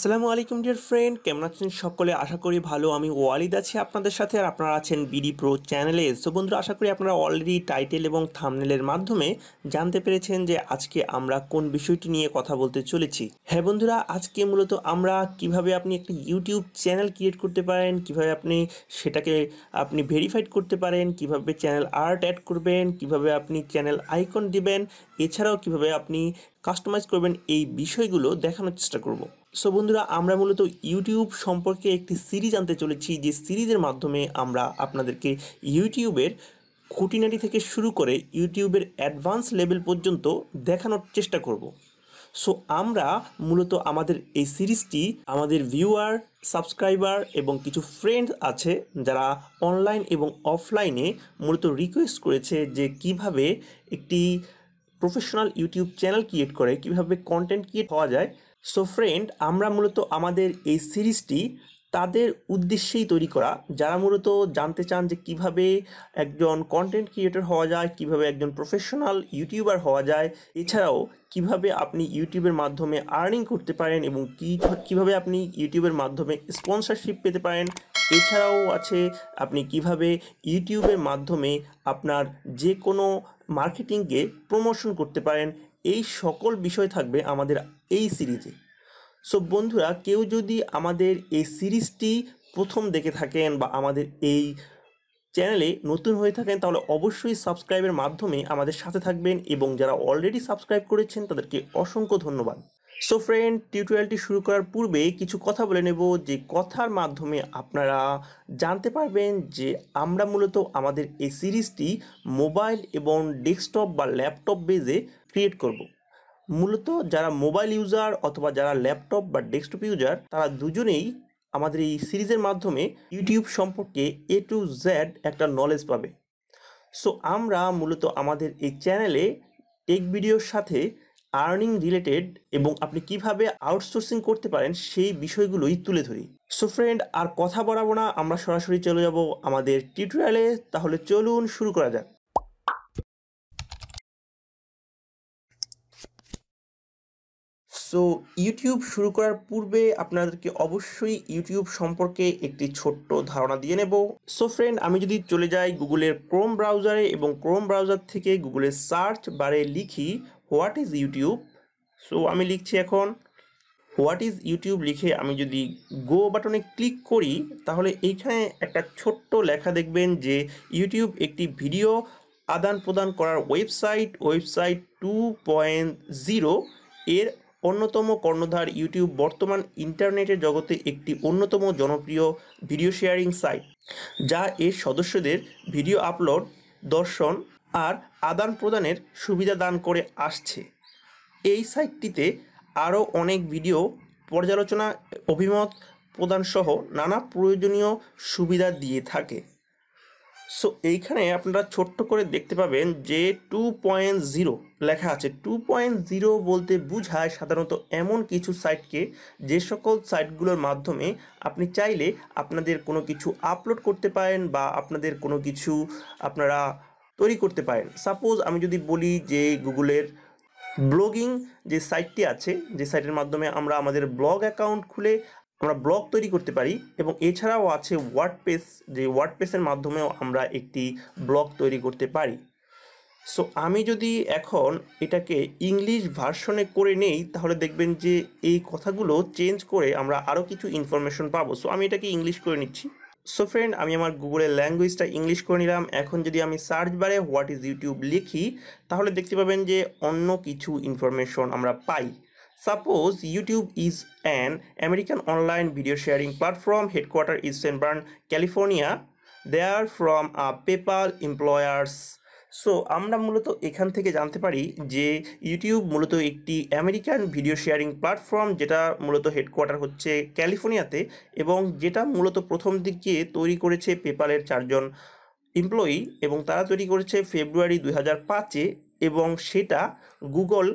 আসসালামু আলাইকুম dear friend কেমন আছেন সকলে আশা করি ভালো আমি ওয়ালিদ আছি আপনাদের সাথে আর আপনারা আছেন বিডি প্রো চ্যানেলে সো বন্ধুরা আশা করি আপনারা অলরেডি টাইটেল এবং থামনেলের মাধ্যমে জানতে পেরেছেন যে আজকে আমরা কোন বিষয়টি নিয়ে কথা বলতে চলেছি হ্যাঁ বন্ধুরা আজকে মূলত আমরা কিভাবে আপনি একটি ইউটিউব চ্যানেল ক্রিয়েট করতে পারেন কিভাবে আপনি সেটাকে আপনি ভেরিফাইড করতে পারেন কিভাবে চ্যানেল আর্ট অ্যাড করবেন কিভাবে আপনি চ্যানেল আইকন দিবেন এছাড়াও কিভাবে আপনি কাস্টমাইজ করবেন এই বিষয়গুলো দেখানোর চেষ্টা করব সো বন্ধুরা আমরা মূলত ইউটিউব সম্পর্কে একটি সিরিজ আনতে চলেছি যে সিরিজের মাধ্যমে আমরা আপনাদেরকে ইউটিউবের খুঁটিনাটি থেকে শুরু করে ইউটিউবের অ্যাডভান্স লেভেল পর্যন্ত দেখানোর চেষ্টা করব সো আমরা মূলত আমাদের এই সিরিজটি আমাদের ভিউয়ার সাবস্ক্রাইবার এবং কিছু ফ্রেন্ড আছে যারা অনলাইন এবং অফলাইনে মূলত রিকোয়েস্ট করেছে যে কিভাবে একটি প্রফেশনাল ইউটিউব চ্যানেল ক্রিয়েট করে কিভাবে কন্টেন্ট ক্রিয়েট হওয়া যায় সো ফ্রেন্ড আমরা মূলত আমাদের এই সিরিজটি তাদের উদ্দেশ্যেই তৈরি করা যারা মূলত জানতে চান যে কিভাবে একজন কন্টেন্ট ক্রিয়েটর হওয়া যায় কিভাবে একজন প্রফেশনাল ইউটিউবার হওয়া যায় এছাড়াও কিভাবে আপনি ইউটিউবের মাধ্যমে আর্নিং করতে পারেন এবং কী কীভাবে আপনি ইউটিউবের মাধ্যমে স্পন্সরশিপ পেতে পারেন এছাড়াও আছে আপনি কিভাবে ইউটিউবের মাধ্যমে আপনার যে কোনো মার্কেটিংকে প্রমোশন করতে পারেন এই সকল বিষয় থাকবে আমাদের এই সিরিজে সো বন্ধুরা কেউ যদি আমাদের এই সিরিজটি প্রথম দেখে থাকেন বা আমাদের এই চ্যানেলে নতুন হয়ে থাকেন তাহলে অবশ্যই সাবস্ক্রাইবের মাধ্যমে আমাদের সাথে থাকবেন এবং যারা অলরেডি সাবস্ক্রাইব করেছেন তাদেরকে অসংখ্য ধন্যবাদ সো ফ্রেন্ড টিউটোরিয়ালটি শুরু করার পূর্বে কিছু কথা বলে নেব যে কথার মাধ্যমে আপনারা জানতে পারবেন যে আমরা মূলত আমাদের এই সিরিজটি মোবাইল এবং ডেস্কটপ বা ল্যাপটপ বেজে ক্রিয়েট করব। মূলত যারা মোবাইল ইউজার অথবা যারা ল্যাপটপ বা ডেস্কটপ ইউজার তারা দুজনেই আমাদের এই সিরিজের মাধ্যমে ইউটিউব সম্পর্কে এ টু জ্যাড একটা নলেজ পাবে সো আমরা মূলত আমাদের এই চ্যানেলে টেক ভিডিওর সাথে আর্নিং রিলেটেড এবং আপনি কিভাবে আউটসোর্সিং করতে পারেন সেই বিষয়গুলোই তুলে ধরি সো ফ্রেন্ড আর কথা বাড়াবো না আমরা সরাসরি চলে যাব আমাদের টিউটোরিয়ালে তাহলে চলুন শুরু করা যাক সো ইউটিউব শুরু করার পূর্বে আপনাদেরকে অবশ্যই ইউটিউব সম্পর্কে একটি ছোট্ট ধারণা দিয়ে নেব সো ফ্রেন্ড আমি যদি চলে যাই গুগলের ক্রোম ব্রাউজারে এবং ক্রোম ব্রাউজার থেকে গুগলের সার্চ বারে লিখি হোয়াট ইজ ইউটিউব সো আমি লিখছি এখন হোয়াট ইজ ইউটিউব লিখে আমি যদি গো বাটনে ক্লিক করি তাহলে এইখানে একটা ছোট্ট লেখা দেখবেন যে ইউটিউব একটি ভিডিও আদান প্রদান করার website website two point zero এর অন্যতম কর্ণধার ইউটিউব বর্তমান ইন্টারনেটের জগতে একটি অন্যতম জনপ্রিয় ভিডিও শেয়ারিং সাইট যা এর সদস্যদের ভিডিও আপলোড দর্শন আর আদান প্রদানের সুবিধা দান করে আসছে এই সাইটটিতে আরও অনেক ভিডিও পর্যালোচনা অভিমত প্রদানসহ নানা প্রয়োজনীয় সুবিধা দিয়ে থাকে সো এইখানে আপনারা ছোট্ট করে দেখতে পাবেন যে টু পয়েন্ট জিরো লেখা আছে টু পয়েন্ট জিরো বলতে বোঝায় সাধারণত এমন কিছু সাইটকে যে সকল সাইটগুলোর মাধ্যমে আপনি চাইলে আপনাদের কোনো কিছু আপলোড করতে পারেন বা আপনাদের কোনো কিছু আপনারা তৈরি করতে পারেন সাপোজ আমি যদি বলি যে গুগলের ব্লগিং যে সাইটটি আছে যে সাইটের মাধ্যমে আমরা আমাদের ব্লগ অ্যাকাউন্ট খুলে আমরা ব্লগ তৈরি করতে পারি এবং এছাড়াও আছে ওয়ার্ডপেস যে ওয়ার্ডপেসের মাধ্যমেও আমরা একটি ব্লগ তৈরি করতে পারি সো আমি যদি এখন এটাকে ইংলিশ ভার্সনে করে নেই তাহলে দেখবেন যে এই কথাগুলো চেঞ্জ করে আমরা আরও কিছু ইনফরমেশন পাবো সো আমি এটাকে ইংলিশ করে নিচ্ছি সো ফ্রেন্ড আমি আমার গুগলের ল্যাঙ্গুয়েজটা ইংলিশ করে নিলাম এখন যদি আমি সার্চ বারে হোয়াট ইজ ইউটিউব লিখি তাহলে দেখতে পাবেন যে অন্য কিছু ইনফরমেশন আমরা পাই Suppose YouTube is an American online video sharing platform. Headquarter is San Bern, California. They are from a uh, PayPal employers. So আমরা মূলত এখান থেকে জানতে পারি যে ইউটিউব মূলত একটি আমেরিকান ভিডিও শেয়ারিং প্ল্যাটফর্ম যেটা মূলত হেডকোয়ার্টার হচ্ছে ক্যালিফোর্নিয়াতে এবং যেটা মূলত প্রথম দিকে তৈরি করেছে পেপালের চারজন এমপ্লয়ি এবং তারা তৈরি করেছে ফেব্রুয়ারি দুই হাজার পাঁচে এবং সেটা গুগল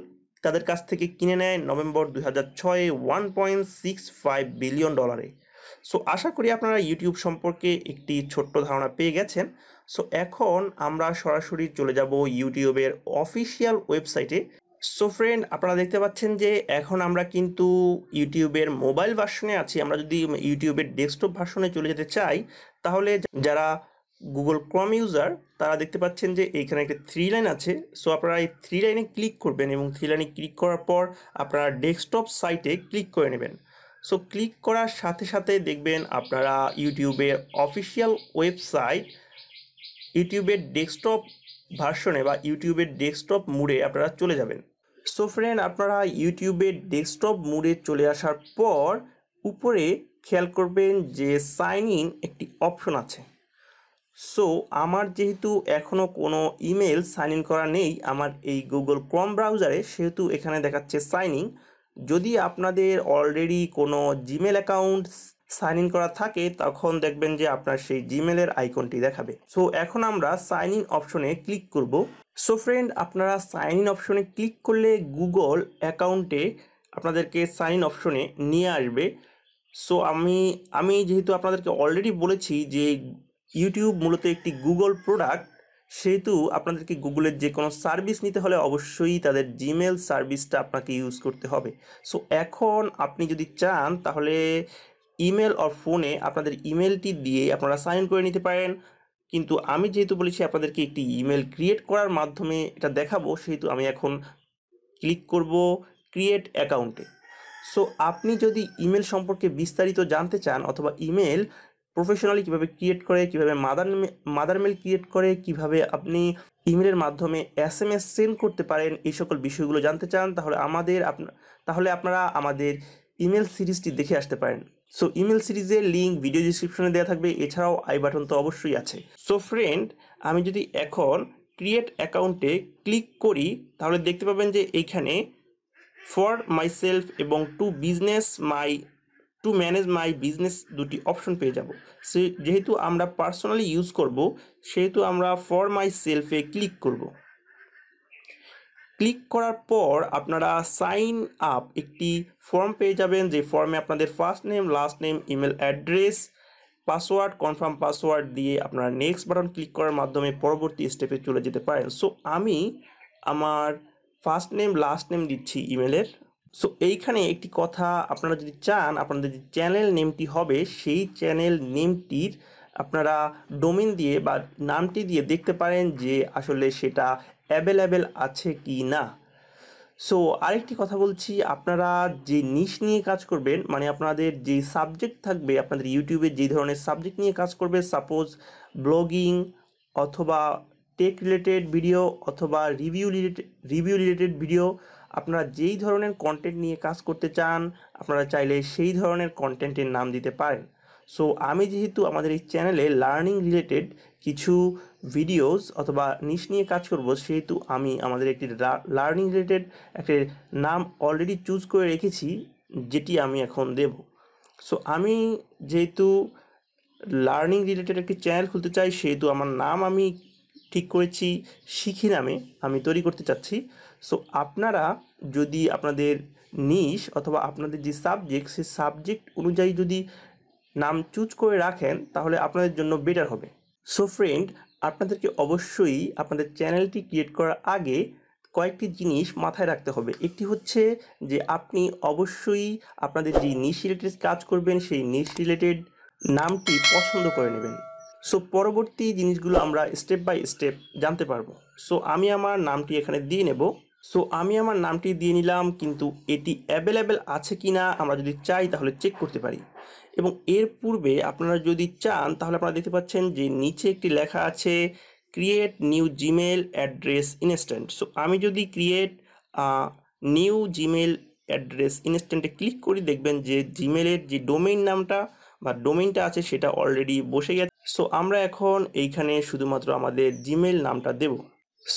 তাদের কাছ থেকে কিনে নেয় নভেম্বর দুই হাজার ছয়ে one point six five billion ডলারে সো আশা করি আপনারা ইউটিউব সম্পর্কে একটি ছোট্ট ধারণা পেয়ে গেছেন সো এখন আমরা সরাসরি চলে যাব ইউটিউবের অফিসিয়াল ওয়েবসাইটে সো ফ্রেন্ড আপনারা দেখতে পাচ্ছেন যে এখন আমরা কিন্তু ইউটিউবের মোবাইল ভার্সনে আছি আমরা যদি ইউটিউবের ডেস্কটপ ভার্সনে চলে যেতে চাই তাহলে যারা গুগল ক্রম ইউজার তারা দেখতে পাচ্ছেন যে এইখানে একটা থ্রি লাইন আছে সো আপনারা এই থ্রি লাইনে ক্লিক করবেন এবং থ্রি লাইনে ক্লিক করার পর আপনারা ডেস্কটপ সাইটে ক্লিক করে নেবেন সো ক্লিক করার সাথে সাথে দেখবেন আপনারা ইউটিউবের অফিসিয়াল ওয়েবসাইট ইউটিউবের ডেস্কটপ ভার্সনে বা ইউটিউবের ডেস্কটপ মুডে আপনারা চলে যাবেন সো ফ্রেন্ড আপনারা ইউটিউবের ডেস্কটপ মুডে চলে আসার পর উপরে খেয়াল করবেন যে সাইন ইন একটি অপশন আছে সো আমার যেহেতু এখনও কোনো ইমেল সাইন ইন করা নেই আমার এই গুগল ক্রম ব্রাউজারে সেহেতু এখানে দেখাচ্ছে সাইন ইন যদি আপনাদের অলরেডি কোনো জিমেল অ্যাকাউন্ট সাইন ইন করা থাকে তখন দেখবেন যে আপনার সেই জিমেলের আইকনটি দেখাবে সো এখন আমরা সাইন ইন অপশনে ক্লিক করব সো ফ্রেন্ড আপনারা সাইন ইন অপশনে ক্লিক করলে গুগল অ্যাকাউন্টে আপনাদেরকে সাইন ইন অপশনে নিয়ে আসবে সো আমি আমি যেহেতু আপনাদেরকে অলরেডি বলেছি যে ইউটিউব মূলত একটি গুগল প্রোডাক্ট সেহেতু আপনাদেরকে গুগলের যে কোনো সার্ভিস নিতে হলে অবশ্যই তাদের জিমেল সার্ভিসটা আপনাকে ইউজ করতে হবে সো এখন আপনি যদি চান তাহলে ইমেল অর ফোনে আপনাদের ইমেলটি দিয়ে আপনারা সাইন করে নিতে পারেন কিন্তু আমি যেহেতু বলেছি আপনাদেরকে একটি ইমেল ক্রিয়েট করার মাধ্যমে এটা দেখাবো সেহেতু আমি এখন ক্লিক করব ক্রিয়েট অ্যাকাউন্টে সো আপনি যদি ইমেল সম্পর্কে বিস্তারিত জানতে চান অথবা ইমেল প্রফেশনালি কিভাবে ক্রিয়েট করে কিভাবে মাদার মাদার মেল ক্রিয়েট করে কিভাবে আপনি ইমেলের মাধ্যমে এস এম এস সেন্ড করতে পারেন এই সকল বিষয়গুলো জানতে চান তাহলে আমাদের তাহলে আপনারা আমাদের ইমেল সিরিজটি দেখে আসতে পারেন সো ইমেল সিরিজের লিঙ্ক ভিডিও ডিসক্রিপশনে দেওয়া থাকবে এছাড়াও আই বাটন তো অবশ্যই আছে সো ফ্রেন্ড আমি যদি এখন ক্রিয়েট অ্যাকাউন্টে ক্লিক করি তাহলে দেখতে পাবেন যে এইখানে ফর মাই সেলফ এবং to business my to manage my business দুটি অপশন পেয়ে যাব যেহেতু আমরা পার্সোনালি ইউজ করব সেহেতু আমরা ফর মাই সেলফে ক্লিক করব ক্লিক করার পর আপনারা সাইন আপ একটি ফর্ম পেয়ে যাবেন যে ফর্মে আপনাদের first name last name email address password confirm password দিয়ে আপনারা নেক্সট বাটন ক্লিক করার মাধ্যমে পরবর্তী স্টেপে চলে যেতে পারেন সো আমি আমার ফার্স্ট নেম লাস্ট নেম দিচ্ছি ইমেলের সো এইখানে একটি কথা আপনারা যদি চান আপনাদের যে চ্যানেল নেমটি হবে সেই চ্যানেল নেমটির আপনারা ডোমিন দিয়ে বা নামটি দিয়ে দেখতে পারেন যে আসলে সেটা অ্যাভেলেবেল আছে কি না সো আরেকটি কথা বলছি আপনারা যে নিস নিয়ে কাজ করবেন মানে আপনাদের যে সাবজেক্ট থাকবে আপনাদের ইউটিউবে যে ধরনের সাবজেক্ট নিয়ে কাজ করবে সাপোজ ব্লগিং অথবা টেক রিলেটেড ভিডিও অথবা review related review related video আপনারা যেই ধরনের কন্টেন্ট নিয়ে কাজ করতে চান আপনারা চাইলে সেই ধরনের কন্টেন্টের নাম দিতে পারেন সো আমি যেহেতু আমাদের এই চ্যানেলে লার্নিং রিলেটেড কিছু ভিডিওস অথবা নিশ নিয়ে কাজ করব সেহেতু আমি আমাদের একটি লার্নিং রিলেটেড একটি নাম অলরেডি চুজ করে রেখেছি যেটি আমি এখন দেব সো আমি যেহেতু লার্নিং রিলেটেড একটি চ্যানেল খুলতে চাই সেহেতু আমার নাম আমি ঠিক করেছি শিখি নামে আমি তৈরি করতে চাচ্ছি সো আপনারা যদি আপনাদের নিস অথবা আপনাদের যে সাবজেক্ট সেই সাবজেক্ট অনুযায়ী যদি নাম চুজ করে রাখেন তাহলে আপনাদের জন্য বেটার হবে সো ফ্রেন্ড আপনাদেরকে অবশ্যই আপনাদের চ্যানেলটি ক্রিয়েট করার আগে কয়েকটি জিনিস মাথায় রাখতে হবে একটি হচ্ছে যে আপনি অবশ্যই আপনাদের যে নিস রিলেটেড কাজ করবেন সেই নিস রিলেটেড নামটি পছন্দ করে নেবেন সো পরবর্তী জিনিসগুলো আমরা স্টেপ বাই স্টেপ জানতে পারবো সো আমি আমার নামটি এখানে দিয়ে নেব সো আমি আমার নামটি দিয়ে নিলাম কিন্তু এটি অ্যাভেলেবেল আছে কি না আমরা যদি চাই তাহলে চেক করতে পারি এবং এর পূর্বে আপনারা যদি চান তাহলে আপনারা দেখতে পাচ্ছেন যে নিচে একটি লেখা আছে create new Gmail address instant so আমি যদি ক্রিয়েট নিউ জিমেল অ্যাড্রেস ইনস্ট্যান্টে ক্লিক করি দেখবেন যে জিমেলের যে ডোমেইন নামটা বা ডোমেইনটা আছে সেটা অলরেডি বসে গেছে সো আমরা এখন এইখানে শুধুমাত্র আমাদের জিমেল নামটা দেবো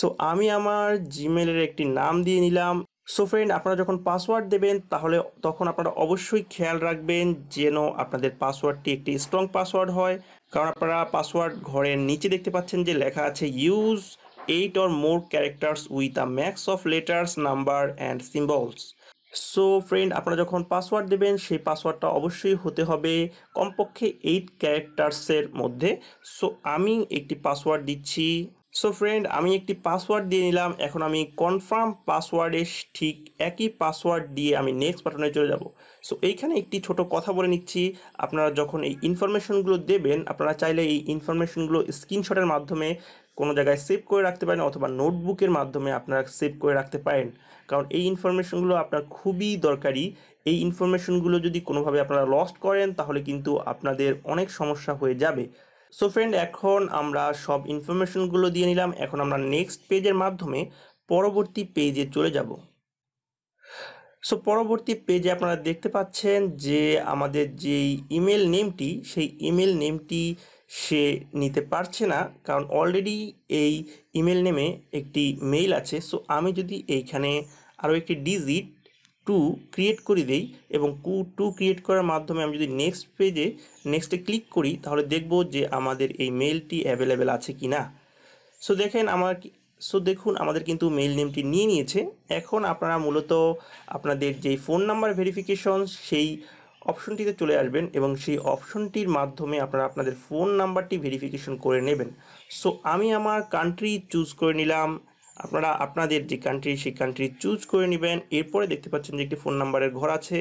সো আমি আমার জিমেলের একটি নাম দিয়ে নিলাম সো ফ্রেন্ড আপনারা যখন পাসওয়ার্ড দেবেন তাহলে তখন আপনারা অবশ্যই খেয়াল রাখবেন যেন আপনাদের পাসওয়ার্ডটি একটি স্ট্রং পাসওয়ার্ড হয় কারণ আপনারা পাসওয়ার্ড ঘরের নিচে দেখতে পাচ্ছেন যে লেখা আছে use eight or more characters with a max of letters number and symbols so friend আপনারা যখন পাসওয়ার্ড দেবেন সেই পাসওয়ার্ডটা অবশ্যই হতে হবে কমপক্ষে এইট ক্যারেক্টার্সের মধ্যে সো আমি একটি পাসওয়ার্ড দিচ্ছি সো ফ্রেন্ড আমি একটি পাসওয়ার্ড দিয়ে নিলাম এখন আমি কনফার্ম পাসওয়ার্ডে ঠিক একই পাসওয়ার্ড দিয়ে আমি নেক্সট বাটনে চলে যাব সো এইখানে একটি ছোট কথা বলে নিচ্ছি আপনারা যখন এই ইনফরমেশনগুলো দেবেন আপনারা চাইলে এই ইনফরমেশনগুলো স্ক্রিনশটের মাধ্যমে কোনো জায়গায় সেভ করে রাখতে পারেন অথবা নোটবুকের মাধ্যমে আপনারা সেভ করে রাখতে পারেন কারণ এই ইনফরমেশনগুলো আপনার খুবই দরকারি এই ইনফরমেশনগুলো যদি কোনোভাবে আপনারা লস্ট করেন তাহলে কিন্তু আপনাদের অনেক সমস্যা হয়ে যাবে সো ফ্রেন্ড এখন আমরা সব ইনফরমেশনগুলো দিয়ে নিলাম এখন আমরা নেক্সট পেজের মাধ্যমে পরবর্তী পেজে চলে যাব সো পরবর্তী পেজে আপনারা দেখতে পাচ্ছেন যে আমাদের যেই ইমেল নেমটি সেই ইমেল নেমটি সে নিতে পারছে না কারণ অলরেডি এই ইমেল নেমে একটি মেইল আছে সো আমি যদি এইখানে আরও একটি ডিজিট টু ক্রিয়েট করে দেই এবং কু টু ক্রিয়েট করার মাধ্যমে আমি যদি নেক্সট পেজে নেক্সটে ক্লিক করি তাহলে দেখব যে আমাদের এই মেলটি অ্যাভেলেবেল আছে কি না সো দেখেন আমার সো দেখুন আমাদের কিন্তু মেল নেমটি নিয়ে নিয়েছে এখন আপনারা মূলত আপনাদের যেই ফোন নাম্বার ভেরিফিকেশন সেই অপশনটিতে চলে আসবেন এবং সেই অপশনটির মাধ্যমে আপনারা আপনাদের ফোন নাম্বারটি ভেরিফিকেশন করে নেবেন সো আমি আমার কান্ট্রি চুজ করে নিলাম আপনারা আপনাদের যে কান্ট্রি সেই কান্ট্রি চুজ করে নেবেন এরপরে দেখতে পাচ্ছেন যে একটি ফোন নাম্বারের ঘর আছে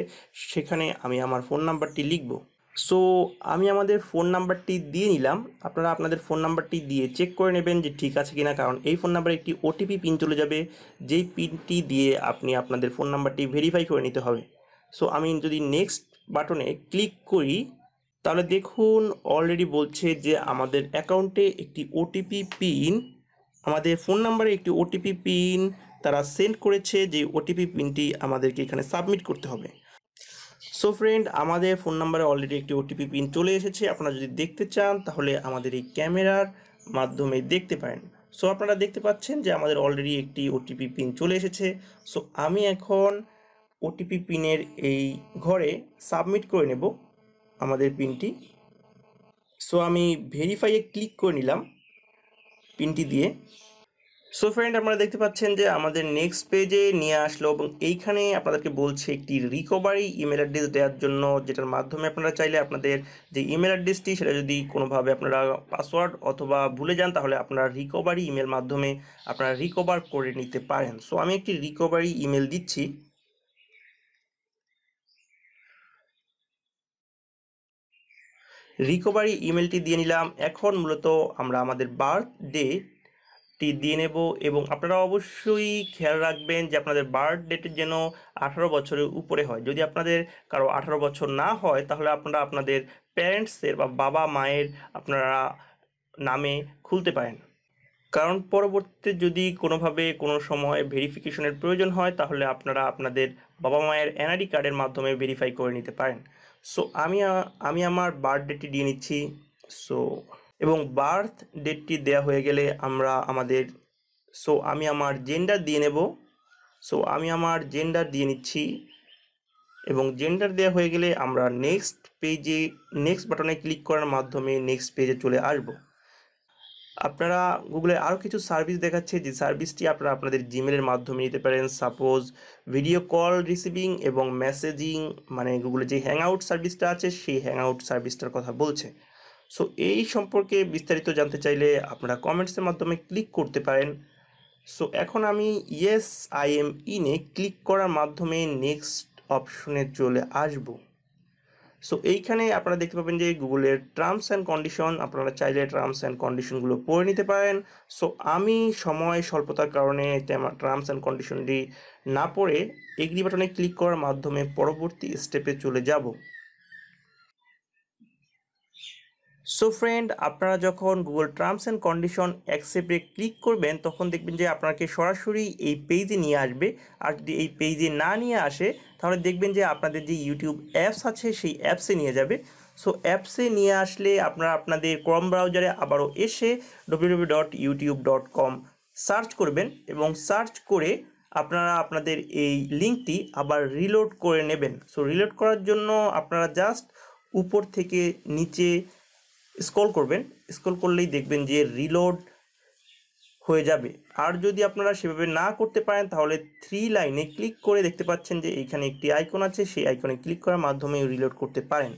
সেখানে আমি আমার ফোন নাম্বারটি লিখব সো আমি আমাদের ফোন নাম্বারটি দিয়ে নিলাম আপনারা আপনাদের ফোন নাম্বারটি দিয়ে চেক করে নেবেন যে ঠিক আছে কিনা কারণ এই ফোন নাম্বারে একটি ওটিপি পিন চলে যাবে যেই পিনটি দিয়ে আপনি আপনাদের ফোন নাম্বারটি ভেরিফাই করে নিতে হবে সো আমি যদি নেক্সট বাটনে ক্লিক করি তাহলে দেখুন অলরেডি বলছে যে আমাদের অ্যাকাউন্টে একটি ওটিপি পিন আমাদের ফোন নাম্বারে একটি ওটিপি পিন তারা সেন্ড করেছে যে ওটিপি পিনটি আমাদেরকে এখানে সাবমিট করতে হবে সো ফ্রেন্ড আমাদের ফোন নাম্বারে অলরেডি একটি ওটিপি পিন চলে এসেছে আপনারা যদি দেখতে চান তাহলে আমাদের এই ক্যামেরার মাধ্যমে দেখতে পারেন সো আপনারা দেখতে পাচ্ছেন যে আমাদের অলরেডি একটি ওটিপি পিন চলে এসেছে সো আমি এখন ওটিপি পিনের এই ঘরে সাবমিট করে নেব আমাদের পিনটি সো আমি ভেরিফাইয়ে ক্লিক করে নিলাম পিনটি দিয়ে সো ফ্রেন্ড আপনারা দেখতে পাচ্ছেন যে আমাদের নেক্সট পেজে নিয়ে আসলো এবং এইখানে আপনাদেরকে বলছে একটি রিকভারি ইমেল অ্যাড্রেস দেওয়ার জন্য যেটার মাধ্যমে আপনারা চাইলে আপনাদের যে ইমেল অ্যাড্রেসটি সেটা যদি কোনোভাবে আপনারা পাসওয়ার্ড অথবা ভুলে যান তাহলে আপনারা রিকভারি ইমেল মাধ্যমে আপনারা রিকভার করে নিতে পারেন সো আমি একটি রিকভারি ইমেল দিচ্ছি রিকভারি ইমেলটি দিয়ে নিলাম এখন মূলত আমরা আমাদের বার্থডে টি দিয়ে নেব এবং আপনারা অবশ্যই খেয়াল রাখবেন যে আপনাদের বার্থ ডেটের যেন আঠারো বছরের উপরে হয় যদি আপনাদের কারো আঠারো বছর না হয় তাহলে আপনারা আপনাদের প্যারেন্টসের বা বাবা মায়ের আপনারা নামে খুলতে পারেন কারণ পরবর্তীতে যদি কোনোভাবে কোনো সময় ভেরিফিকেশনের প্রয়োজন হয় তাহলে আপনারা আপনাদের বাবা মায়ের এনআইডি কার্ডের মাধ্যমে ভেরিফাই করে নিতে পারেন সো আমি আমি আমার বার্থ ডেটটি দিয়ে নিচ্ছি সো এবং বার্থ ডেটটি দেয়া হয়ে গেলে আমরা আমাদের সো আমি আমার জেন্ডার দিয়ে নেব সো আমি আমার জেন্ডার দিয়ে নিচ্ছি এবং জেন্ডার দেওয়া হয়ে গেলে আমরা নেক্সট পেজে নেক্সট বাটনে ক্লিক করার মাধ্যমে নেক্সট পেজে চলে আসবো আপনারা গুগলে আরও কিছু সার্ভিস দেখাচ্ছে যে সার্ভিসটি আপনারা আপনাদের জিমেলের মাধ্যমে নিতে পারেন সাপোজ ভিডিও কল রিসিভিং এবং মেসেজিং মানে গুগলে যে হ্যাং আউট সার্ভিসটা আছে সেই হ্যাং আউট সার্ভিসটার কথা বলছে সো এই সম্পর্কে বিস্তারিত জানতে চাইলে আপনারা কমেন্টসের মাধ্যমে ক্লিক করতে পারেন সো এখন আমি ইয়েস আই এম ইনে ক্লিক করার মাধ্যমে নেক্সট অপশনে চলে আসবো সো এইখানে আপনারা দেখতে পাবেন যে গুগলের টার্মস অ্যান্ড কন্ডিশন আপনারা চাইলে টার্মস অ্যান্ড কন্ডিশনগুলো পড়ে নিতে পারেন সো আমি সময় স্বল্পতার কারণে টার্মস অ্যান্ড কন্ডিশনটি না পড়ে এগ্রি বাটনে ক্লিক করার মাধ্যমে পরবর্তী স্টেপে চলে যাব সো ফ্রেন্ড আপনারা যখন গুগল টার্মস অ্যান্ড কন্ডিশন অ্যাকসেপ্টে ক্লিক করবেন তখন দেখবেন যে আপনাকে সরাসরি এই পেজে নিয়ে আসবে আর যদি এই পেজে না নিয়ে আসে তাহলে দেখবেন যে আপনাদের যে ইউটিউব অ্যাপস আছে সেই অ্যাপসে নিয়ে যাবে সো অ্যাপসে নিয়ে আসলে আপনারা আপনাদের ক্রম ব্রাউজারে আবারও এসে WWW dot YouTube dot com search করবেন এবং সার্চ করে আপনারা আপনাদের এই লিঙ্কটি আবার রিলোড করে নেবেন সো রিলোড করার জন্য আপনারা জাস্ট উপর থেকে নিচে স্ক্রল করবেন স্ক্রল করলেই দেখবেন যে রিলোড হয়ে যাবে আর যদি আপনারা সেভাবে না করতে পারেন তাহলে থ্রি লাইনে ক্লিক করে দেখতে পাচ্ছেন যে এইখানে একটি আইকন আছে সেই আইকনে ক্লিক করার মাধ্যমে রিলোড করতে পারেন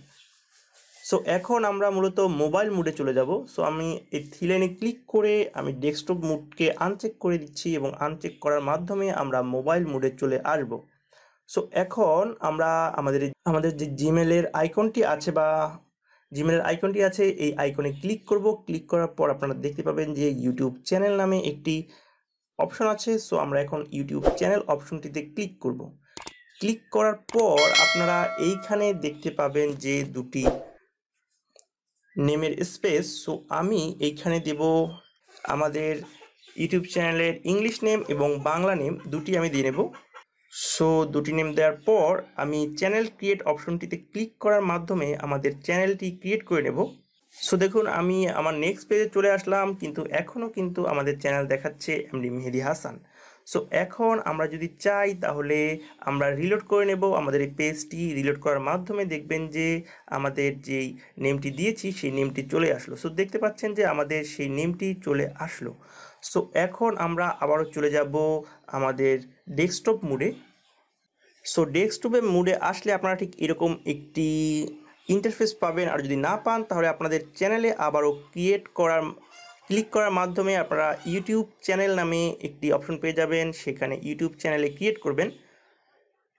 সো এখন আমরা মূলত মোবাইল মুডে চলে যাব সো আমি এই থ্রি লাইনে ক্লিক করে আমি ডেস্কটপ মুডকে আনচেক করে দিচ্ছি এবং আনচেক করার মাধ্যমে আমরা মোবাইল মুডে চলে আসব সো এখন আমরা আমাদের আমাদের যে জিমেলের আইকনটি আছে বা জিমেলের আইকনটি আছে এই আইকনে ক্লিক করব ক্লিক করার পর আপনারা দেখতে পাবেন যে ইউটিউব চ্যানেল নামে একটি অপশন আছে সো আমরা এখন ইউটিউব চ্যানেল অপশনটিতে ক্লিক করব ক্লিক করার পর আপনারা এইখানে দেখতে পাবেন যে দুটি নেমের স্পেস সো আমি এইখানে দেব আমাদের ইউটিউব চ্যানেলের ইংলিশ নেম এবং বাংলা নেম দুটি আমি দিয়ে নেব সো দুটি নেম দেওয়ার পর আমি চ্যানেল ক্রিয়েট অপশনটিতে ক্লিক করার মাধ্যমে আমাদের চ্যানেলটি ক্রিয়েট করে নেব সো দেখুন আমি আমার নেক্সট পেজে চলে আসলাম কিন্তু এখনও কিন্তু আমাদের চ্যানেল দেখাচ্ছে এমডি মেহেদি হাসান সো এখন আমরা যদি চাই তাহলে আমরা রিলোড করে নেব আমাদের এই পেজটি রিলোড করার মাধ্যমে দেখবেন যে আমাদের যেই নেমটি দিয়েছি সেই নেমটি চলে আসলো সো দেখতে পাচ্ছেন যে আমাদের সেই নেমটি চলে আসলো সো এখন আমরা আবারও চলে যাব আমাদের ডেস্কটপ মুডে সো ডেস্কটপের মুডে আসলে আপনারা ঠিক এরকম একটি ইন্টারফেস পাবেন আর যদি না পান তাহলে আপনাদের চ্যানেলে আবারও ক্রিয়েট করার ক্লিক করার মাধ্যমে আপনারা ইউটিউব চ্যানেল নামে একটি অপশন পেয়ে যাবেন সেখানে ইউটিউব চ্যানেলে ক্রিয়েট করবেন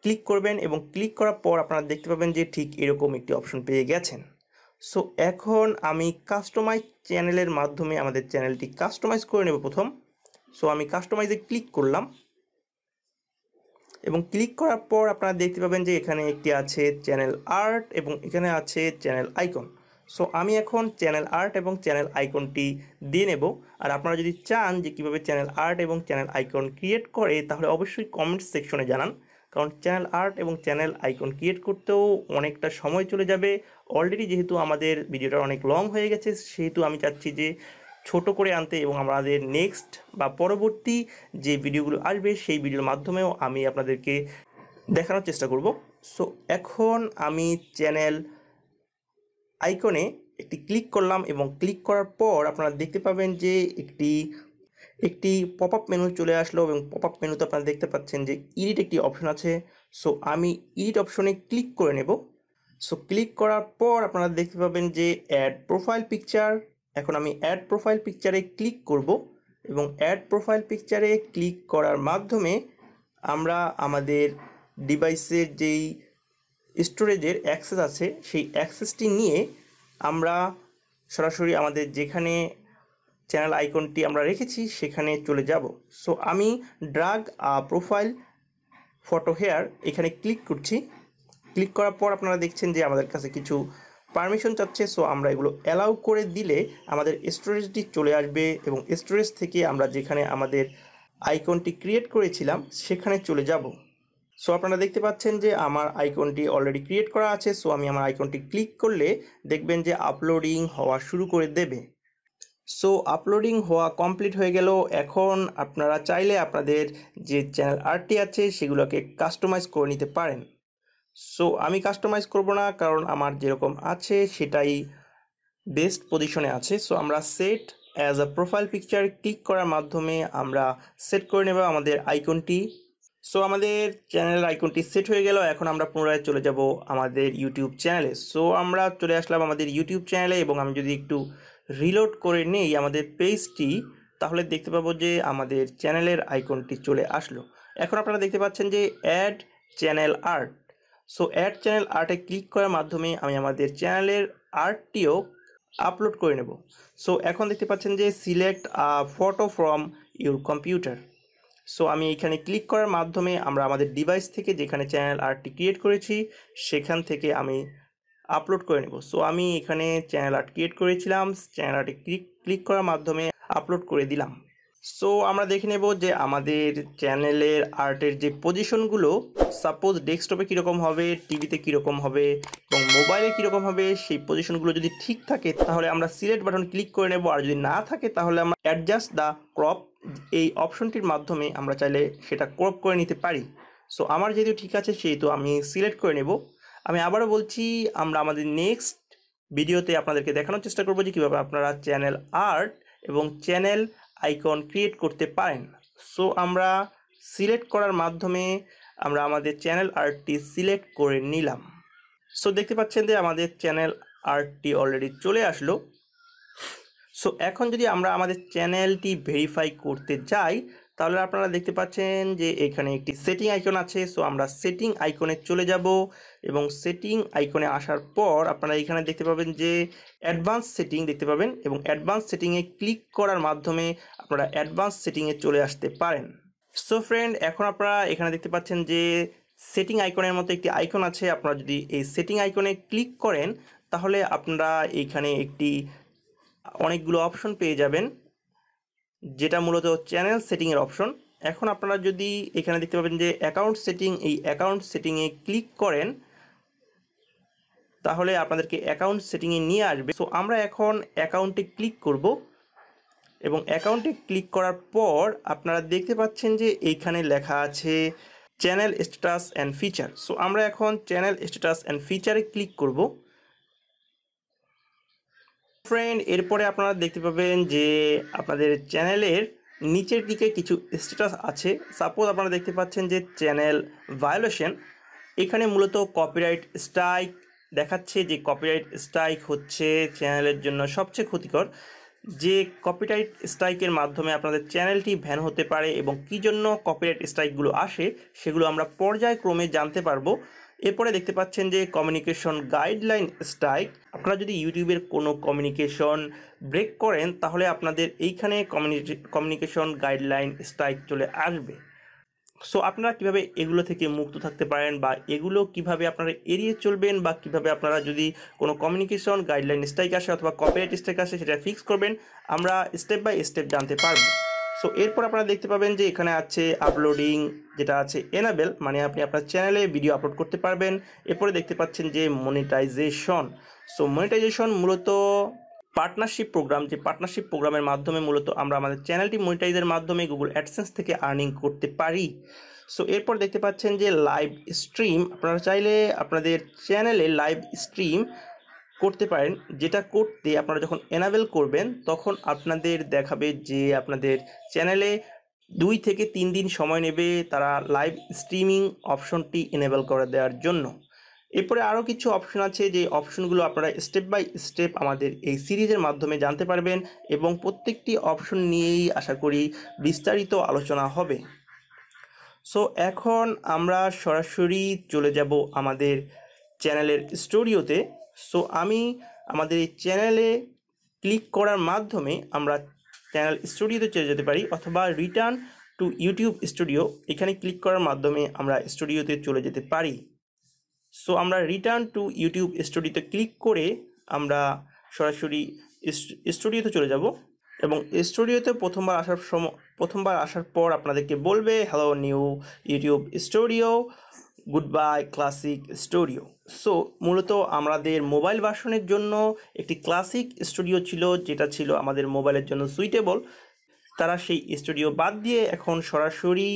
ক্লিক করবেন এবং ক্লিক করার পর আপনারা দেখতে পাবেন যে ঠিক এরকম একটি অপশন পেয়ে গেছেন সো এখন আমি কাস্টমাইজ চ্যানেলের মাধ্যমে আমাদের চ্যানেলটি কাস্টমাইজ করে নেব প্রথম সো আমি কাস্টমাইজে ক্লিক করলাম এবং ক্লিক করার পর আপনারা দেখতে পাবেন যে এখানে একটি আছে চ্যানেল আর্ট এবং এখানে আছে চ্যানেল আইকন সো আমি এখন চ্যানেল আর্ট এবং চ্যানেল আইকনটি দিয়ে নেব আর আপনারা যদি চান যে কীভাবে চ্যানেল আর্ট এবং চ্যানেল আইকন ক্রিয়েট করে তাহলে অবশ্যই কমেন্ট সেকশনে জানান কারণ চ্যানেল আর্ট এবং চ্যানেল আইকন ক্রিয়েট করতেও অনেকটা সময় চলে যাবে অলরেডি যেহেতু আমাদের ভিডিওটা অনেক লং হয়ে গেছে সেহেতু আমি চাচ্ছি যে ছোট করে আনতে এবং আমাদের নেক্সট বা পরবর্তী যে ভিডিওগুলো আসবে সেই ভিডিওর মাধ্যমেও আমি আপনাদেরকে দেখানোর চেষ্টা করব সো এখন আমি চ্যানেল আইকনে একটি ক্লিক করলাম এবং ক্লিক করার পর আপনারা দেখতে পাবেন যে একটি একটি পপ আপ মেনু চলে আসলো এবং পপ আপ মেনুতে আপনারা দেখতে পাচ্ছেন যে ইডিট একটি অপশন আছে সো আমি ইডিট অপশনে ক্লিক করে নেব সো ক্লিক করার পর আপনারা দেখতে পাবেন যে অ্যাড প্রোফাইল পিকচার এখন আমি অ্যাড প্রোফাইল পিকচারে ক্লিক করব এবং অ্যাড প্রোফাইল পিকচারে ক্লিক করার মাধ্যমে আমরা আমাদের ডিভাইসের যেই স্টোরেজের অ্যাক্সেস আছে সেই অ্যাক্সেসটি নিয়ে আমরা সরাসরি আমাদের যেখানে চ্যানেল আইকনটি আমরা রেখেছি সেখানে চলে যাব সো আমি ড্রাগ প্রোফাইল ফটো হেয়ার এখানে ক্লিক করছি ক্লিক করার পর আপনারা দেখছেন যে আমাদের কাছে কিছু পারমিশন চাচ্ছে সো আমরা এগুলো অ্যালাউ করে দিলে আমাদের স্টোরেজটি চলে আসবে এবং স্টোরেজ থেকে আমরা যেখানে আমাদের আইকনটি ক্রিয়েট করেছিলাম সেখানে চলে যাব সো আপনারা দেখতে পাচ্ছেন যে আমার আইকনটি অলরেডি ক্রিয়েট করা আছে সো আমি আমার আইকনটি ক্লিক করলে দেখবেন যে আপলোডিং হওয়া শুরু করে দেবে সো আপলোডিং হওয়া কমপ্লিট হয়ে গেল এখন আপনারা চাইলে আপনাদের যে চ্যানেল আর্টটি আছে সেগুলোকে কাস্টমাইজ করে নিতে পারেন সো আমি কাস্টমাইজ করব না কারণ আমার যেরকম আছে সেটাই বেস্ট পজিশনে আছে সো আমরা set as a profile picture click করার মাধ্যমে আমরা সেট করে নেব আমাদের আইকনটি সো আমাদের চ্যানেলের আইকনটি সেট হয়ে গেল এখন আমরা পুনরায় চলে যাব আমাদের ইউটিউব চ্যানেলে সো আমরা চলে আসলাম আমাদের ইউটিউব চ্যানেলে এবং আমি যদি একটু রিলোড করে নেই আমাদের পেজটি তাহলে দেখতে পাবো যে আমাদের চ্যানেলের আইকনটি চলে আসলো এখন আপনারা দেখতে পাচ্ছেন যে add channel art so add channel আর্টে ক্লিক করার মাধ্যমে আমি আমাদের চ্যানেলের আর্টটিও আপলোড করে নেব সো এখন দেখতে পাচ্ছেন যে select photo from your computer so আমি এখানে ক্লিক করার মাধ্যমে আমরা আমাদের ডিভাইস থেকে যেখানে চ্যানেল আর্টটি ক্রিয়েট করেছি সেখান থেকে আমি আপলোড করে নেব সো আমি এখানে চ্যানেল আর্ট ক্রিয়েট করেছিলাম চ্যানেল আর্টে ক্লিক ক্লিক করার মাধ্যমে আপলোড করে দিলাম সো আমরা দেখে নেব যে আমাদের চ্যানেলের আর্টের যে পজিশনগুলো সাপোজ ডেস্কটপে কীরকম হবে টিভিতে কীরকম হবে এবং মোবাইলে কীরকম হবে সেই পজিশনগুলো যদি ঠিক থাকে তাহলে আমরা সিলেক্ট বাটন ক্লিক করে নেব আর যদি না থাকে তাহলে আমরা অ্যাডজাস্ট দ্য ক্রপ এই অপশনটির মাধ্যমে আমরা চাইলে সেটা ক্রপ করে নিতে পারি সো আমার যেহেতু ঠিক আছে সেহেতু আমি সিলেক্ট করে নেব আমি আবারও বলছি আমরা আমাদের নেক্সট ভিডিওতে আপনাদেরকে দেখানোর চেষ্টা করবো যে কীভাবে আপনারা চ্যানেল আর্ট এবং চ্যানেল আইকন ক্রিয়েট করতে পারেন সো আমরা সিলেক্ট করার মাধ্যমে আমরা আমাদের চ্যানেল আর্টটি সিলেক্ট করে নিলাম সো দেখতে পাচ্ছেন যে আমাদের চ্যানেল আর্টটি অলরেডি চলে আসলো সো এখন যদি আমরা আমাদের চ্যানেলটি ভেরিফাই করতে যাই তাহলে আপনারা দেখতে পাচ্ছেন যে এখানে একটি সেটিং আইকন আছে সো আমরা সেটিং আইকনে চলে যাব এবং সেটিং আইকনে আসার পর আপনারা এখানে দেখতে পাবেন যে অ্যাডভান্স সেটিং দেখতে পাবেন এবং অ্যাডভান্স সেটিংয়ে ক্লিক করার মাধ্যমে আপনারা অ্যাডভান্স সেটিংয়ে চলে আসতে পারেন সো ফ্রেন্ড এখন আপনারা এখানে দেখতে পাচ্ছেন যে সেটিং আইকনের মতো একটি আইকন আছে আপনারা যদি এই সেটিং আইকনে ক্লিক করেন তাহলে আপনারা এইখানে একটি অনেকগুলো অপশন পেয়ে যাবেন যেটা মূলত চ্যানেল সেটিংয়ের অপশন এখন আপনারা যদি এখানে দেখতে পাবেন যে অ্যাকাউন্ট সেটিং এই অ্যাকাউন্ট সেটিংয়ে ক্লিক করেন তাহলে আপনাদেরকে অ্যাকাউন্ট সেটিংয়ে নিয়ে আসবে সো আমরা এখন অ্যাকাউন্টে ক্লিক করব এবং অ্যাকাউন্টে ক্লিক করার পর আপনারা দেখতে পাচ্ছেন যে এইখানে লেখা আছে channel status and feature so আমরা এখন চ্যানেল স্ট্যাটাস অ্যান্ড ফিচারে ক্লিক করব ফ্রেন্ড এরপরে আপনারা দেখতে পাবেন যে আপনাদের চ্যানেলের নিচের দিকে কিছু স্ট্যাটাস আছে সাপোজ আপনারা দেখতে পাচ্ছেন যে চ্যানেল ভায়োলেশন এখানে মূলত কপিরাইট স্ট্রাইক দেখাচ্ছে যে কপিরাইট স্ট্রাইক হচ্ছে চ্যানেলের জন্য সবচেয়ে ক্ষতিকর যে কপিরাইট স্ট্রাইকের মাধ্যমে আপনাদের চ্যানেলটি ভ্যান হতে পারে এবং কী জন্য কপিরাইট স্ট্রাইকগুলো আসে সেগুলো আমরা পর্যায়ক্রমে জানতে পারবো এরপরে দেখতে পাচ্ছেন যে কমিউনিকেশন গাইডলাইন স্ট্রাইক আপনারা যদি ইউটিউবের কোনো কমিউনিকেশন ব্রেক করেন তাহলে আপনাদের এইখানে কমিউনিকেশন গাইডলাইন স্ট্রাইক চলে আসবে সো আপনারা কিভাবে এগুলো থেকে মুক্ত থাকতে পারেন বা এগুলো কিভাবে আপনারা এড়িয়ে চলবেন বা কিভাবে আপনারা যদি কোনো কমিউনিকেশন গাইডলাইন স্ট্রাইক আসে অথবা কপিরাইট স্ট্রাইক আসে সেটা ফিক্স করবেন আমরা স্টেপ বাই স্টেপ জানতে পারবো সো এরপর আপনারা দেখতে পাবেন যে এখানে আছে আপলোডিং যেটা আছে এনাবেল মানে আপনি আপনার চ্যানেলে ভিডিও আপলোড করতে পারবেন এরপরে দেখতে পাচ্ছেন যে মনিটাইজেশন সো মনিটাইজেশন মূলত পার্টনারশিপ প্রোগ্রাম যে পার্টনারশিপ প্রোগ্রামের মাধ্যমে মূলত আমরা আমাদের চ্যানেলটি মনিটাইজের মাধ্যমে গুগল অ্যাডসেন্স থেকে আর্নিং করতে পারি সো এরপর দেখতে পাচ্ছেন যে লাইভ স্ট্রিম আপনারা চাইলে আপনাদের চ্যানেলে লাইভ স্ট্রিম করতে পারেন যেটা করতে আপনারা যখন এনাবেল করবেন তখন আপনাদের দেখাবে যে আপনাদের চ্যানেলে দুই থেকে তিন দিন সময় নেবে তারা লাইভ স্ট্রিমিং অপশনটি এনেবেল করে দেওয়ার জন্য এরপরে আরও কিছু অপশন আছে যে অপশনগুলো আপনারা স্টেপ বাই স্টেপ আমাদের এই সিরিজের মাধ্যমে জানতে পারবেন এবং প্রত্যেকটি অপশন নিয়েই আশা করি বিস্তারিত আলোচনা হবে সো এখন আমরা সরাসরি চলে যাব আমাদের চ্যানেলের স্টুডিওতে সো আমি আমাদের এই চ্যানেলে ক্লিক করার মাধ্যমে আমরা চ্যানেল স্টুডিওতে চলে যেতে পারি অথবা রিটার্ন টু ইউটিউব স্টুডিও এখানে ক্লিক করার মাধ্যমে আমরা স্টুডিওতে চলে যেতে পারি সো আমরা রিটার্ন টু ইউটিউব স্টুডিওতে ক্লিক করে আমরা সরাসরি স্টুডিওতে চলে যাব এবং স্টুডিওতে প্রথমবার আসার সম প্রথমবার আসার পর আপনাদেরকে বলবে hello new YouTube studio good bye classic studio so মূলত আমাদের মোবাইল ভার্সনের জন্য একটি ক্লাসিক স্টুডিও ছিল যেটা ছিল আমাদের মোবাইলের জন্য সুইটেবল তারা সেই স্টুডিও বাদ দিয়ে এখন সরাসরি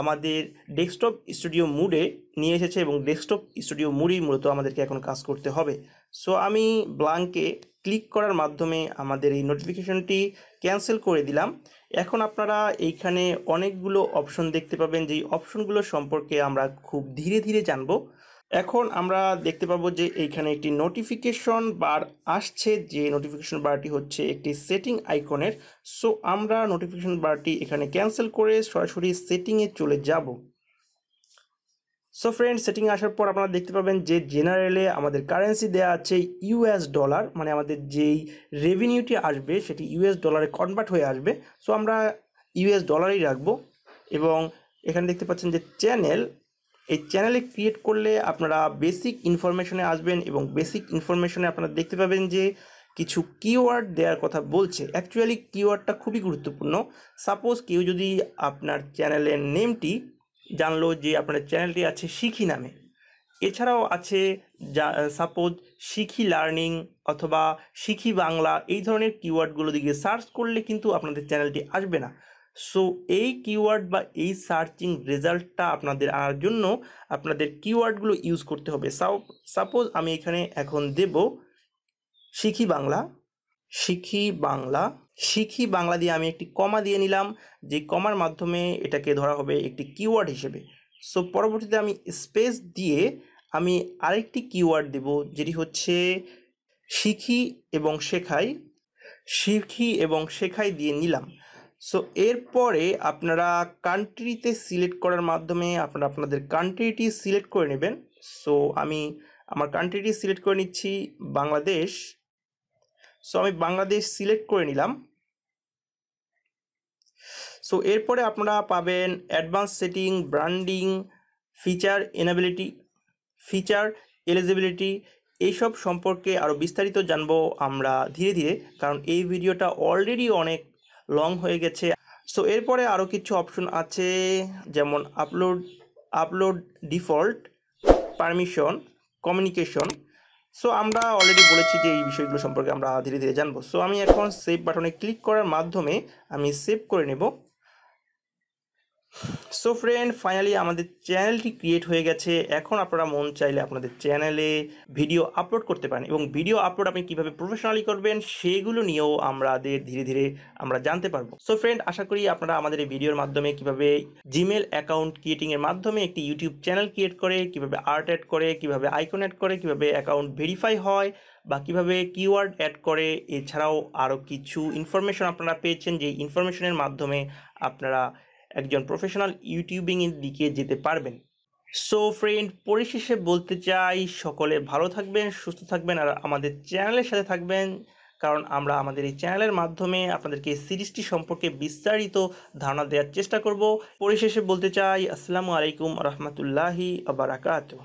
আমাদের ডেস্কটপ স্টুডিও মুডে নিয়ে এসেছে এবং ডেস্কটপ স্টুডিও মুডেই মূলত আমাদেরকে এখন কাজ করতে হবে সো আমি ব্লাঙ্কে ক্লিক করার মাধ্যমে আমাদের এই নোটিফিকেশনটি ক্যান্সেল করে দিলাম এখন আপনারা এইখানে অনেকগুলো অপশন দেখতে পাবেন যেই অপশনগুলো সম্পর্কে আমরা খুব ধীরে ধীরে জানব এখন আমরা দেখতে পাবো যে এইখানে একটি নোটিফিকেশন বার আসছে যে নোটিফিকেশন বারটি হচ্ছে একটি সেটিং আইকনের সো আমরা নোটিফিকেশন বারটি এখানে ক্যান্সেল করে সরাসরি সেটিংয়ে চলে যাব সো ফ্রেন্ড সেটিং আসার পর আপনারা দেখতে পাবেন যে জেনারেলে আমাদের কারেন্সি দেয়া আছে ইউএস ডলার মানে আমাদের যেই রেভিনিউটি আসবে সেটি ইউএস ডলারে কনভার্ট হয়ে আসবে সো আমরা ইউএস ডলারই রাখবো এবং এখানে দেখতে পাচ্ছেন যে চ্যানেল এই চ্যানেলে ক্রিয়েট করলে আপনারা বেসিক ইনফরমেশনে আসবেন এবং বেসিক ইনফরমেশনে আপনারা দেখতে পাবেন যে কিছু কিওয়ার্ড দেওয়ার কথা বলছে অ্যাকচুয়ালি কিওয়ার্ডটা খুবই গুরুত্বপূর্ণ সাপোজ কেউ যদি আপনার চ্যানেলের নেমটি জানলো যে আপনার চ্যানেলটি আছে শিখি নামে এছাড়াও আছে যা সাপোজ শিখি লার্নিং অথবা শিখি বাংলা এই ধরনের কিওয়ার্ডগুলো দিকে সার্চ করলে কিন্তু আপনাদের চ্যানেলটি আসবে না সো এই কিওয়ার্ড বা এই সার্চিং রেজাল্টটা আপনাদের আনার জন্য আপনাদের কিওয়ার্ডগুলো ইউজ করতে হবে সাপোজ আমি এখানে এখন দেব শিখি বাংলা শিখি বাংলা শিখি বাংলা দিয়ে আমি একটি কমা দিয়ে নিলাম যে কমার মাধ্যমে এটাকে ধরা হবে একটি কিওয়ার্ড হিসেবে সো পরবর্তীতে আমি স্পেস দিয়ে আমি আরেকটি কিওয়ার্ড দেব যেটি হচ্ছে শিখি এবং শেখাই শিখি এবং শেখাই দিয়ে নিলাম সো এরপরে আপনারা কান্ট্রিতে সিলেক্ট করার মাধ্যমে আপনারা আপনাদের কান্ট্রিটি সিলেক্ট করে নেবেন সো আমি আমার কান্ট্রিটি সিলেক্ট করে নিচ্ছি বাংলাদেশ সো আমি বাংলাদেশ সিলেক্ট করে নিলাম সো এরপরে আপনারা পাবেন advance setting branding feature enability feature eligibility এইসব সম্পর্কে আরও বিস্তারিত জানব আমরা ধীরে ধীরে কারণ এই ভিডিওটা অলরেডি অনেক লং হয়ে গেছে সো এরপরে আরও কিছু অপশন আছে যেমন upload upload default permission communication so আমরা অলরেডি বলেছি যে এই বিষয়গুলো সম্পর্কে আমরা ধীরে ধীরে জানবো সো আমি এখন সেভ বাটনে ক্লিক করার মাধ্যমে আমি সেভ করে নেব সো ফ্রেন্ড ফাইনালি আমাদের চ্যানেলটি ক্রিয়েট হয়ে গেছে এখন আপনারা মন চাইলে আপনাদের চ্যানেলে ভিডিও আপলোড করতে পারেন এবং ভিডিও আপলোড আপনি কীভাবে প্রফেশনালি করবেন সেগুলো নিয়েও আমাদের ধীরে ধীরে আমরা জানতে পারবো সো ফ্রেন্ড আশা করি আপনারা আমাদের এই ভিডিওর মাধ্যমে কীভাবে জিমেল অ্যাকাউন্ট ক্রিয়েটিংয়ের মাধ্যমে একটি ইউটিউব চ্যানেল ক্রিয়েট করে কিভাবে আর্ট অ্যাড করে কিভাবে আইকন অ্যাড করে কিভাবে অ্যাকাউন্ট ভেরিফাই হয় বা কীভাবে কিওয়ার্ড অ্যাড করে এছাড়াও আরও কিছু ইনফরমেশন আপনারা পেয়েছেন যে ইনফরমেশনের মাধ্যমে আপনারা একজন প্রফেশনাল ইউটিউবিংয়ের দিকে যেতে পারবেন সো ফ্রেন্ড পরিশেষে বলতে চাই সকলে ভালো থাকবেন সুস্থ থাকবেন আর আমাদের চ্যানেলের সাথে থাকবেন কারণ আমরা আমাদের এই চ্যানেলের মাধ্যমে আপনাদেরকে সিরিজটি সম্পর্কে বিস্তারিত ধারণা দেওয়ার চেষ্টা করব পরিশেষে বলতে চাই আসসালামু আলাইকুম রহমতুল্লাহি আবরাকাতু